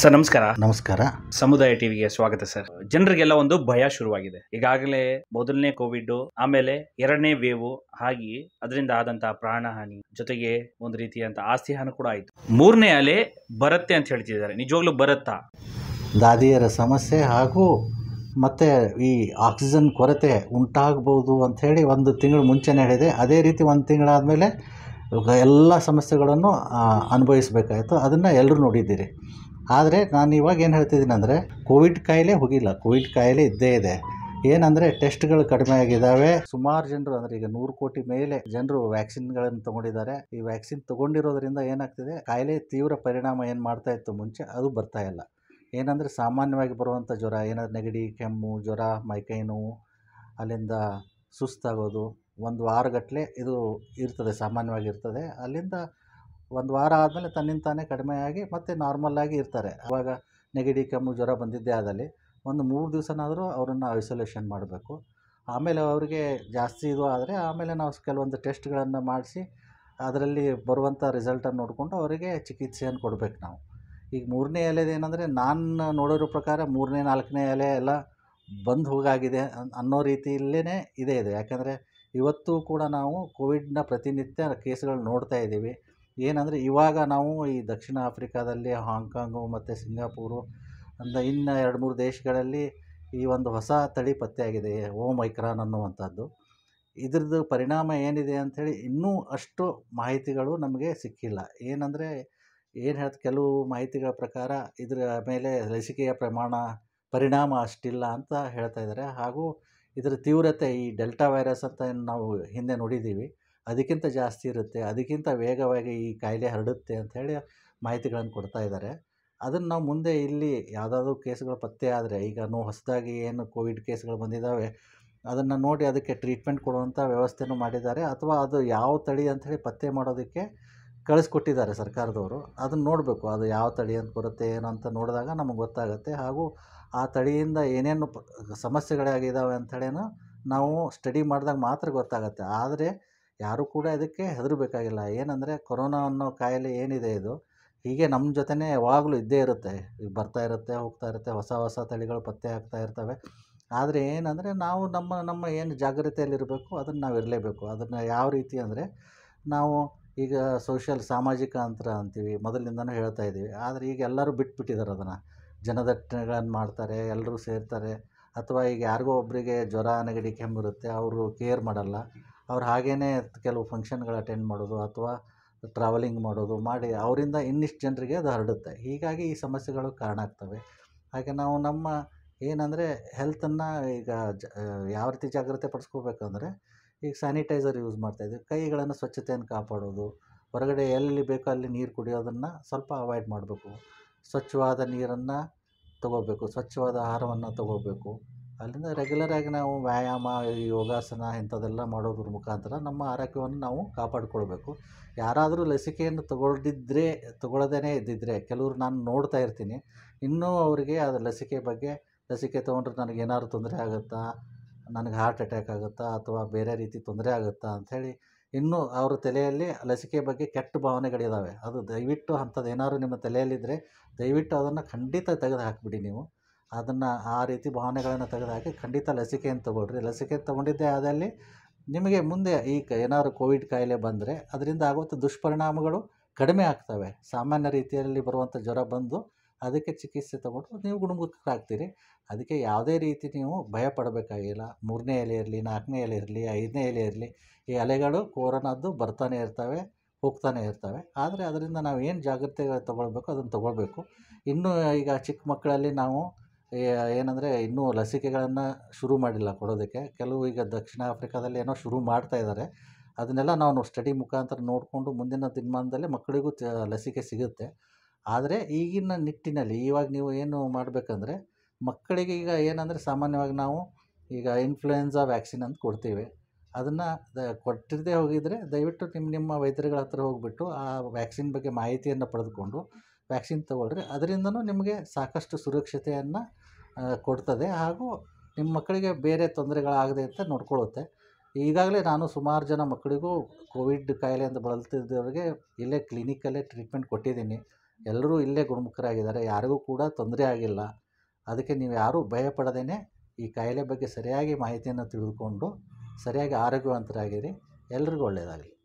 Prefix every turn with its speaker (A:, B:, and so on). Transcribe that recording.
A: sir ನಮಸ್ಕಾರ ನಮಸ್ಕಾರ ಸಮುದಾಯ ಟಿವಿಗೆ ಸ್ವಾಗತ ಸರ್ ಜನರಿಗೆಲ್ಲ ಒಂದು ಭಯ ಶುರುವಾಗಿದೆ ಈಗಾಗಲೇ ಮೊದಲನೇ ಕೋವಿಡ್ ಆಮೇಲೆ ಎರಡನೇ ವೇವ್ ಹಾಗೆ ಅದರಿಂದ ಆದಂತಹ ಪ್ರಾಣಹಾನಿ ಜೊತೆಗೆ ಒಂದು ರೀತಿಯಂತಹ ಆಸ್ತಿ ಹಾನಿ ಕೂಡ ಆಯಿತು ಮೂರನೇ ಅಲೆ ಬರುತ್ತೆ ಅಂತ ಹೇಳ್ತಿದ್ದಾರೆ ನಿಜವಾಗ್ಲೂ ಬರುತ್ತಾ ದಾದಿಯರ ಸಮಸ್ಯೆ ಹಾಗೂ ಮತ್ತೆ ಈ ಆಕ್ಸಿಜನ್ ಕೊರತೆ ಅಂತ ಹೇಳಿ ಒಂದು ತಿಂಗಳು ಮುಂಚೆ ಹೇಳಿದೆ ಅದೇ ರೀತಿ ಒಂದು ತಿಂಗಳಾದ ಮೇಲೆ ಎಲ್ಲ ಸಮಸ್ಯೆಗಳನ್ನು ಅನುಭವಿಸಬೇಕಾಯಿತು ಅದನ್ನು ಎಲ್ಲರೂ ನೋಡಿದ್ದೀರಿ ಆದರೆ ನಾನು ಇವಾಗ ಏನು ಹೇಳ್ತಿದ್ದೀನಿ ಅಂದರೆ ಕೋವಿಡ್ ಕಾಯಿಲೆ ಹೋಗಿಲ್ಲ ಕೋವಿಡ್ ಕಾಯಿಲೆ ಇದ್ದೇ ಇದೆ ಏನಂದರೆ ಟೆಸ್ಟ್ಗಳು ಕಡಿಮೆ ಆಗಿದ್ದಾವೆ ಸುಮಾರು ಜನರು ಅಂದರೆ ಈಗ ನೂರು ಕೋಟಿ ಮೇಲೆ ಜನರು ವ್ಯಾಕ್ಸಿನ್ಗಳನ್ನು ತಗೊಂಡಿದ್ದಾರೆ ಈ ವ್ಯಾಕ್ಸಿನ್ ತಗೊಂಡಿರೋದ್ರಿಂದ ಏನಾಗ್ತಿದೆ ಕಾಯಿಲೆ ತೀವ್ರ ಪರಿಣಾಮ ಏನು ಮಾಡ್ತಾ ಇತ್ತು ಮುಂಚೆ ಅದು ಬರ್ತಾ ಇಲ್ಲ ಏನಂದರೆ ಸಾಮಾನ್ಯವಾಗಿ ಬರುವಂಥ ಜ್ವರ ಏನಾದ್ರು ನೆಗಡಿ ಕೆಮ್ಮು ಜ್ವರ ಮೈಕೈ ನೋವು ಅಲ್ಲಿಂದ ಸುಸ್ತಾಗೋದು ಒಂದು ವಾರಗಟ್ಟಲೆ ಇದು ಇರ್ತದೆ ಸಾಮಾನ್ಯವಾಗಿ ಇರ್ತದೆ ಅಲ್ಲಿಂದ ಒಂದು ವಾರ ಆದಮೇಲೆ ತನ್ನಿಂದ ತಾನೇ ಕಡಿಮೆಯಾಗಿ ಮತ್ತೆ ನಾರ್ಮಲ್ಲಾಗಿ ಇರ್ತಾರೆ ಆವಾಗ ನೆಗಡಿ ಕೆಮ್ಮು ಜ್ವರ ಬಂದಿದ್ದೇ ಆದಲ್ಲಿ ಒಂದು ಮೂರು ದಿವಸನಾದರೂ ಅವರನ್ನು ಐಸೋಲೇಷನ್ ಮಾಡಬೇಕು ಆಮೇಲೆ ಅವರಿಗೆ ಜಾಸ್ತಿ ಇದು ಆದರೆ ಆಮೇಲೆ ನಾವು ಕೆಲವೊಂದು ಟೆಸ್ಟ್ಗಳನ್ನು ಮಾಡಿಸಿ ಅದರಲ್ಲಿ ಬರುವಂಥ ರಿಸಲ್ಟನ್ನು ನೋಡಿಕೊಂಡು ಅವರಿಗೆ ಚಿಕಿತ್ಸೆಯನ್ನು ಕೊಡಬೇಕು ನಾವು ಈಗ ಮೂರನೇ ಎಲೆದೇನೆಂದರೆ ನಾನು ನೋಡಿರೋ ಪ್ರಕಾರ ಮೂರನೇ ನಾಲ್ಕನೇ ಎಲೆ ಎಲ್ಲ ಬಂದು ಹೋಗಾಗಿದೆ ಅನ್ನೋ ರೀತಿಯಲ್ಲೇ ಇದೆ ಇದೆ ಯಾಕೆಂದರೆ ಇವತ್ತು ಕೂಡ ನಾವು ಕೋವಿಡ್ನ ಪ್ರತಿನಿತ್ಯ ಕೇಸ್ಗಳು ನೋಡ್ತಾ ಇದ್ದೀವಿ ಏನಂದರೆ ಇವಾಗ ನಾವು ಈ ದಕ್ಷಿಣ ಆಫ್ರಿಕಾದಲ್ಲಿ ಹಾಂಗ್ಕಾಂಗು ಮತ್ತು ಸಿಂಗಾಪುರು ಅಂದ ಇನ್ನು ಎರಡು ಮೂರು ದೇಶಗಳಲ್ಲಿ ಈ ಒಂದು ಹೊಸ ತಳಿ ಪತ್ತೆಯಾಗಿದೆ ಮೈಕ್ರಾನ್ ಅನ್ನುವಂಥದ್ದು ಇದ್ರದ್ದು ಪರಿಣಾಮ ಏನಿದೆ ಅಂಥೇಳಿ ಇನ್ನೂ ಅಷ್ಟು ಮಾಹಿತಿಗಳು ನಮಗೆ ಸಿಕ್ಕಿಲ್ಲ ಏನಂದರೆ ಏನು ಹೇಳ್ತು ಕೆಲವು ಮಾಹಿತಿಗಳ ಪ್ರಕಾರ ಇದರ ಮೇಲೆ ಲಸಿಕೆಯ ಪ್ರಮಾಣ ಪರಿಣಾಮ ಅಷ್ಟಿಲ್ಲ ಅಂತ ಹೇಳ್ತಾ ಇದ್ದಾರೆ ಹಾಗೂ ಇದರ ತೀವ್ರತೆ ಈ ಡೆಲ್ಟಾ ವೈರಸ್ ಅಂತ ನಾವು ಹಿಂದೆ ನೋಡಿದ್ದೀವಿ ಅದಕ್ಕಿಂತ ಜಾಸ್ತಿ ಇರುತ್ತೆ ಅದಕ್ಕಿಂತ ವೇಗವಾಗಿ ಈ ಕಾಯಿಲೆ ಹರಡುತ್ತೆ ಅಂಥೇಳಿ ಮಾಹಿತಿಗಳನ್ನು ಕೊಡ್ತಾ ಇದ್ದಾರೆ ಅದನ್ನು ನಾವು ಮುಂದೆ ಇಲ್ಲಿ ಯಾವುದಾದ್ರೂ ಕೇಸ್ಗಳು ಪತ್ತೆ ಆದರೆ ಈಗ ನಾವು ಹೊಸದಾಗಿ ಏನು ಕೋವಿಡ್ ಕೇಸ್ಗಳು ಬಂದಿದ್ದಾವೆ ಅದನ್ನು ನೋಡಿ ಅದಕ್ಕೆ ಟ್ರೀಟ್ಮೆಂಟ್ ಕೊಡುವಂಥ ವ್ಯವಸ್ಥೆನೂ ಮಾಡಿದ್ದಾರೆ ಅಥವಾ ಅದು ಯಾವ ತಳಿ ಅಂಥೇಳಿ ಪತ್ತೆ ಮಾಡೋದಕ್ಕೆ ಕಳಿಸ್ಕೊಟ್ಟಿದ್ದಾರೆ ಸರ್ಕಾರದವರು ಅದನ್ನು ನೋಡಬೇಕು ಅದು ಯಾವ ತಳಿ ಅಂತ ಬರುತ್ತೆ ಏನು ಅಂತ ನೋಡಿದಾಗ ನಮಗೆ ಗೊತ್ತಾಗುತ್ತೆ ಹಾಗೂ ಆ ತಳಿಯಿಂದ ಏನೇನು ಸಮಸ್ಯೆಗಳೇ ಸಮಸ್ಯೆಗಳಾಗಿದ್ದಾವೆ ಅಂಥೇಳಿನೂ ನಾವು ಸ್ಟಡಿ ಮಾಡಿದಾಗ ಮಾತ್ರ ಗೊತ್ತಾಗುತ್ತೆ ಆದರೆ ಯಾರೂ ಕೂಡ ಇದಕ್ಕೆ ಹೆದರಬೇಕಾಗಿಲ್ಲ ಏನಂದರೆ ಕೊರೋನಾ ಅನ್ನೋ ಕಾಯಿಲೆ ಏನಿದೆ ಇದು ಹೀಗೆ ನಮ್ಮ ಜೊತೆನೇ ಯಾವಾಗಲೂ ಇದ್ದೇ ಇರುತ್ತೆ ಈಗ ಬರ್ತಾ ಇರುತ್ತೆ ಹೋಗ್ತಾ ಇರುತ್ತೆ ಹೊಸ ಹೊಸ ತಳಿಗಳು ಪತ್ತೆ ಆಗ್ತಾ ಇರ್ತವೆ ಆದರೆ ಏನಂದರೆ ನಾವು ನಮ್ಮ ನಮ್ಮ ಏನು ಜಾಗ್ರತೆಯಲ್ಲಿರಬೇಕು ಅದನ್ನು ನಾವು ಇರಲೇಬೇಕು ಅದನ್ನು ಯಾವ ರೀತಿ ಅಂದರೆ ನಾವು ಈಗ ಸೋಷಿಯಲ್ ಸಾಮಾಜಿಕ ಅಂತರ ಅಂತೀವಿ ಮೊದಲಿಂದನೂ ಹೇಳ್ತಾ ಇದ್ದೀವಿ ಆದರೆ ಈಗ ಎಲ್ಲರೂ ಬಿಟ್ಬಿಟ್ಟಿದ್ದಾರೆ ಅದನ್ನು ಜನದಟ್ಟಣೆಗಳನ್ನು ಮಾಡ್ತಾರೆ ಎಲ್ಲರೂ ಸೇರ್ತಾರೆ ಅಥವಾ ಈಗ ಯಾರಿಗೋ ಒಬ್ಬರಿಗೆ ಜ್ವರ ನೆಗಡಿ ಕೆಮ್ಮಿರುತ್ತೆ ಅವರು ಕೇರ್ ಮಾಡಲ್ಲ ಅವ್ರು ಹಾಗೇನೇ ಕೆಲವು ಫಂಕ್ಷನ್ಗಳು ಅಟೆಂಡ್ ಮಾಡೋದು ಅಥವಾ ಟ್ರಾವೆಲಿಂಗ್ ಮಾಡೋದು ಮಾಡಿ ಅವರಿಂದ ಇನ್ನಿಷ್ಟು ಜನರಿಗೆ ಅದು ಹರಡುತ್ತೆ ಹೀಗಾಗಿ ಈ ಸಮಸ್ಯೆಗಳು ಕಾರಣ ಆಗ್ತವೆ ಹಾಗೆ ನಾವು ನಮ್ಮ ಏನಂದರೆ ಹೆಲ್ತನ್ನು ಈಗ ಜ ಯಾವ ರೀತಿ ಜಾಗ್ರತೆ ಪಡಿಸ್ಕೋಬೇಕಂದ್ರೆ ಈಗ ಸ್ಯಾನಿಟೈಸರ್ ಯೂಸ್ ಮಾಡ್ತಾಯಿದ್ದೀವಿ ಕೈಗಳನ್ನು ಸ್ವಚ್ಛತೆಯನ್ನು ಕಾಪಾಡೋದು ಹೊರಗಡೆ ಎಲ್ಲಿ ಬೇಕೋ ಅಲ್ಲಿ ನೀರು ಕುಡಿಯೋದನ್ನು ಸ್ವಲ್ಪ ಅವಾಯ್ಡ್ ಮಾಡಬೇಕು ಸ್ವಚ್ಛವಾದ ನೀರನ್ನು ತಗೋಬೇಕು ಸ್ವಚ್ಛವಾದ ಆಹಾರವನ್ನು ತಗೋಬೇಕು ಅಲ್ಲಿಂದ ರೆಗ್ಯುಲರಾಗಿ ನಾವು ವ್ಯಾಯಾಮ ಯೋಗಾಸನ ಇಂಥದ್ದೆಲ್ಲ ಮಾಡೋದ್ರ ಮುಖಾಂತರ ನಮ್ಮ ಆರೋಗ್ಯವನ್ನು ನಾವು ಕಾಪಾಡಿಕೊಳ್ಬೇಕು ಯಾರಾದರೂ ಲಸಿಕೆಯನ್ನು ತಗೊಳ್ಳದಿದ್ದರೆ ತಗೊಳ್ಳದೇ ಇದ್ದಿದ್ದರೆ ಕೆಲವರು ನಾನು ನೋಡ್ತಾ ಇರ್ತೀನಿ ಇನ್ನೂ ಅವರಿಗೆ ಅದು ಲಸಿಕೆ ಬಗ್ಗೆ ಲಸಿಕೆ ತೊಗೊಂಡ್ರೆ ನನಗೆ ಏನಾದ್ರು ತೊಂದರೆ ಆಗುತ್ತಾ ನನಗೆ ಹಾರ್ಟ್ ಅಟ್ಯಾಕ್ ಆಗುತ್ತಾ ಅಥವಾ ಬೇರೆ ರೀತಿ ತೊಂದರೆ ಆಗುತ್ತಾ ಅಂಥೇಳಿ ಇನ್ನೂ ಅವರ ತಲೆಯಲ್ಲಿ ಲಸಿಕೆ ಬಗ್ಗೆ ಕೆಟ್ಟ ಭಾವನೆಗಳಿದ್ದಾವೆ ಅದು ದಯವಿಟ್ಟು ಅಂಥದ್ದು ಏನಾದ್ರು ನಿಮ್ಮ ತಲೆಯಲ್ಲಿದ್ದರೆ ದಯವಿಟ್ಟು ಅದನ್ನು ಖಂಡಿತ ತೆಗೆದು ಹಾಕಿಬಿಡಿ ನೀವು ಅದನ್ನು ಆ ರೀತಿ ಭಾವನೆಗಳನ್ನು ತೆಗೆದುಹಾಕಿ ಖಂಡಿತ ಲಸಿಕೆಯನ್ನು ತೊಗೊಳ್ರಿ ಲಸಿಕೆ ತೊಗೊಂಡಿದ್ದೇ ಆದಲ್ಲಿ ನಿಮಗೆ ಮುಂದೆ ಈ ಏನಾದ್ರು ಕೋವಿಡ್ ಕಾಯಿಲೆ ಬಂದರೆ ಅದರಿಂದ ಆಗುವಂಥ ದುಷ್ಪರಿಣಾಮಗಳು ಕಡಿಮೆ ಆಗ್ತವೆ ಸಾಮಾನ್ಯ ರೀತಿಯಲ್ಲಿ ಬರುವಂಥ ಜ್ವರ ಬಂದು ಅದಕ್ಕೆ ಚಿಕಿತ್ಸೆ ತೊಗೊಂಡು ನೀವು ಗುಣಮುಖರಾಗ್ತೀರಿ ಅದಕ್ಕೆ ಯಾವುದೇ ರೀತಿ ನೀವು ಭಯ ಪಡಬೇಕಾಗಿಲ್ಲ ಮೂರನೇ ಎಲೆ ಇರಲಿ ನಾಲ್ಕನೇ ಎಲೆ ಇರಲಿ ಐದನೇ ಎಲೆ ಇರಲಿ ಈ ಅಲೆಗಳು ಕೊರೋನಾದ್ದು ಬರ್ತಾನೆ ಇರ್ತವೆ ಹೋಗ್ತಾನೆ ಇರ್ತವೆ ಆದರೆ ಅದರಿಂದ ನಾವು ಏನು ಜಾಗ್ರತೆ ತೊಗೊಳ್ಬೇಕು ಅದನ್ನು ತೊಗೊಳ್ಬೇಕು ಇನ್ನೂ ಈಗ ಚಿಕ್ಕ ಮಕ್ಕಳಲ್ಲಿ ನಾವು ಏನಂದರೆ ಇನ್ನೂ ಲಸಿಕೆಗಳನ್ನು ಶುರು ಮಾಡಿಲ್ಲ ಕೊಡೋದಕ್ಕೆ ಕೆಲವು ಈಗ ದಕ್ಷಿಣ ಆಫ್ರಿಕಾದಲ್ಲಿ ಏನೋ ಶುರು ಮಾಡ್ತಾ ಇದ್ದಾರೆ ಅದನ್ನೆಲ್ಲ ನಾವು ಸ್ಟಡಿ ಮುಖಾಂತರ ನೋಡಿಕೊಂಡು ಮುಂದಿನ ದಿನಮಾನದಲ್ಲಿ ಮಕ್ಕಳಿಗೂ ಲಸಿಕೆ ಸಿಗುತ್ತೆ ಆದರೆ ಈಗಿನ ನಿಟ್ಟಿನಲ್ಲಿ ಇವಾಗ ನೀವು ಏನು ಮಾಡಬೇಕಂದ್ರೆ ಮಕ್ಕಳಿಗೆ ಈಗ ಏನಂದರೆ ಸಾಮಾನ್ಯವಾಗಿ ನಾವು ಈಗ ಇನ್ಫ್ಲೂಯೆನ್ಸಾ ವ್ಯಾಕ್ಸಿನ್ ಅಂತ ಕೊಡ್ತೀವಿ ಅದನ್ನು ದ ಕೊಟ್ಟಿರದೇ ಹೋಗಿದ್ದರೆ ದಯವಿಟ್ಟು ನಿಮ್ಮ ನಿಮ್ಮ ವೈದ್ಯರುಗಳ ಹತ್ರ ಹೋಗಿಬಿಟ್ಟು ಆ ವ್ಯಾಕ್ಸಿನ್ ಬಗ್ಗೆ ಮಾಹಿತಿಯನ್ನು ಪಡೆದುಕೊಂಡು ವ್ಯಾಕ್ಸಿನ್ ತೊಗೊಳ್ರಿ ಅದರಿಂದನೂ ನಿಮಗೆ ಸಾಕಷ್ಟು ಸುರಕ್ಷತೆಯನ್ನು ಕೊಡ್ತದೆ ಹಾಗೂ ನಿಮ್ಮ ಮಕ್ಕಳಿಗೆ ಬೇರೆ ತೊಂದರೆಗಳಾಗದೆ ಅಂತ ನೋಡ್ಕೊಳ್ಳುತ್ತೆ ಈಗಾಗಲೇ ನಾನು ಸುಮಾರು ಜನ ಮಕ್ಕಳಿಗೂ ಕೋವಿಡ್ ಅಂತ ಬಳಲ್ತಿದ್ದವರಿಗೆ ಇಲ್ಲೇ ಕ್ಲಿನಿಕಲ್ಲೇ ಟ್ರೀಟ್ಮೆಂಟ್ ಕೊಟ್ಟಿದ್ದೀನಿ ಎಲ್ಲರೂ ಇಲ್ಲೇ ಗುಣಮುಖರಾಗಿದ್ದಾರೆ ಯಾರಿಗೂ ಕೂಡ ತೊಂದರೆ ಆಗಿಲ್ಲ ಅದಕ್ಕೆ ನೀವು ಯಾರೂ ಭಯಪಡದೇ ಈ ಕಾಯಿಲೆ ಬಗ್ಗೆ ಸರಿಯಾಗಿ ಮಾಹಿತಿಯನ್ನು ತಿಳಿದುಕೊಂಡು ಸರಿಯಾಗಿ ಆರೋಗ್ಯವಂತರಾಗಿರಿ ಎಲ್ರಿಗೂ ಒಳ್ಳೆಯದಾಗಲಿ